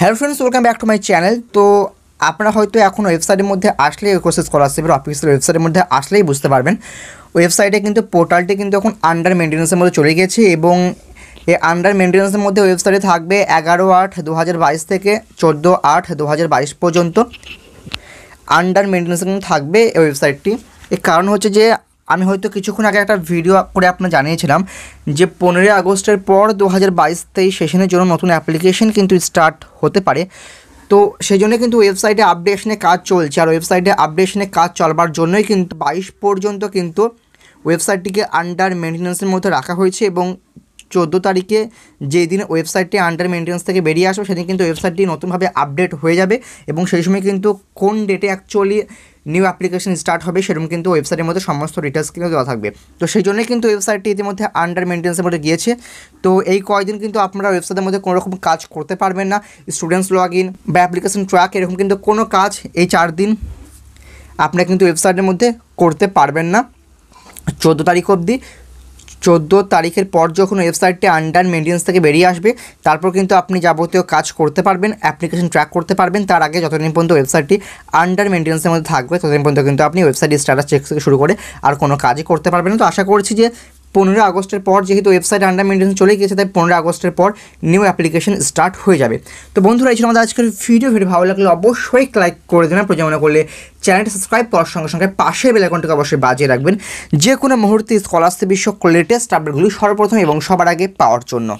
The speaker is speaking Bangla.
hello friends welcome back to my channel তো আপনারা হয়তো এখন ওয়েবসাইটের মধ্যে আসলেই কোর্সেস স্কলারশিপের অফিসের ওয়েবসাইটের মধ্যে আসলেই বুঝতে পারবেন ওয়েবসাইটে কিন্তু পোর্টালটি কিন্তু এখন আন্ডার মেনটেন্সের মধ্যে চলে গেছে এবং এই আন্ডার মেনটেন্সের মধ্যে ওয়েবসাইটে থাকবে এগারো আট দু থেকে চোদ্দো আট দু পর্যন্ত আন্ডার মেনটেন্যান্সের কিন্তু থাকবে এই ওয়েবসাইটটি এর কারণ হচ্ছে যে আমি হয়তো কিছুক্ষণ আগে একটা ভিডিও করে আপনার জানিয়েছিলাম যে পনেরোই আগস্টের পর দু হাজার বাইশ তেইশ সেশনের জন্য নতুন অ্যাপ্লিকেশন কিন্তু স্টার্ট হতে পারে তো সেই জন্য কিন্তু ওয়েবসাইটে আপডেশনে কাজ চলছে আর ওয়েবসাইটে আপডেশনে কাজ চলবার জন্যই কিন্তু বাইশ পর্যন্ত কিন্তু ওয়েবসাইটটিকে আন্ডার মেনটেন্সের মধ্যে রাখা হয়েছে এবং চোদ্দ তারিখে যেদিন ওয়েবসাইটটি আন্ডার মেনটেন্স থেকে বেরিয়ে আসবে সেদিন কিন্তু ওয়েবসাইটটি নতুনভাবে আপডেট হয়ে যাবে এবং সেই সময় কিন্তু কোন ডেটে অ্যাকচুয়ালি নিউ অ্যাপ্লিকেশন স্টার্ট হবে সেরকম কিন্তু ওয়েবসাইটের মধ্যে সমস্ত ডিটেলস কিন্তু দেওয়া থাকবে তো সেই জন্যই কিন্তু ওয়েবসাইটটি ইতিমধ্যে আন্ডার মেনটেন্সের মধ্যে গিয়েছে তো এই কয়দিন কিন্তু আপনারা ওয়েবসাইটের মধ্যে কোনোরকম কাজ করতে পারবেন না স্টুডেন্টস লগ ইন বা অ্যাপ্লিকেশন ট্র্যাক এরকম কিন্তু কোনো কাজ এই চার দিন আপনারা কিন্তু ওয়েবসাইটের মধ্যে করতে পারবেন না চোদ্দো তারিখ অবধি চোদ্দো তারিখের পর যখন ওয়েবসাইটটি আন্ডার মেনটেন্স থেকে বেরিয়ে আসবে তারপর কিন্তু আপনি যাবতীয় কাজ করতে পারবেন অ্যাপ্লিকেশন ট্র্যাক করতে পারবেন তার আগে যতদিন পর্যন্ত ওয়েবসাইটটি আন্ডার মেনটেন্সের মধ্যে থাকবে ততদিন পর্যন্ত কিন্তু আপনি ওয়েবসাইট স্ট্যাটাস চেক থেকে শুরু করে আর কোনো কাজই করতে পারবেন তো আশা করছি যে পনেরোই আগস্টের পর যেহেতু ওয়েবসাইট আন্ডার মেনটেন্স চলে গিয়েছে তাই পনেরো আগস্টের পর নিউ অ্যাপ্লিকেশন স্টার্ট হয়ে যাবে তো বন্ধুরা এই ছিল আমাদের আজকের ভিডিও ভিডিও ভালো লাগলে অবশ্যই লাইক করে দেবেন প্রজামনা করলে চ্যানেলটি সাবস্ক্রাইব করার সঙ্গে সঙ্গে পাশে বেলাকনটিকে অবশ্যই বাজিয়ে রাখবেন যে কোনো মুহূর্তে স্কলারশিপ বিষয়ক লেটেস্ট আপডেটগুলি সর্বপ্রথম এবং সবার আগে পাওয়ার জন্য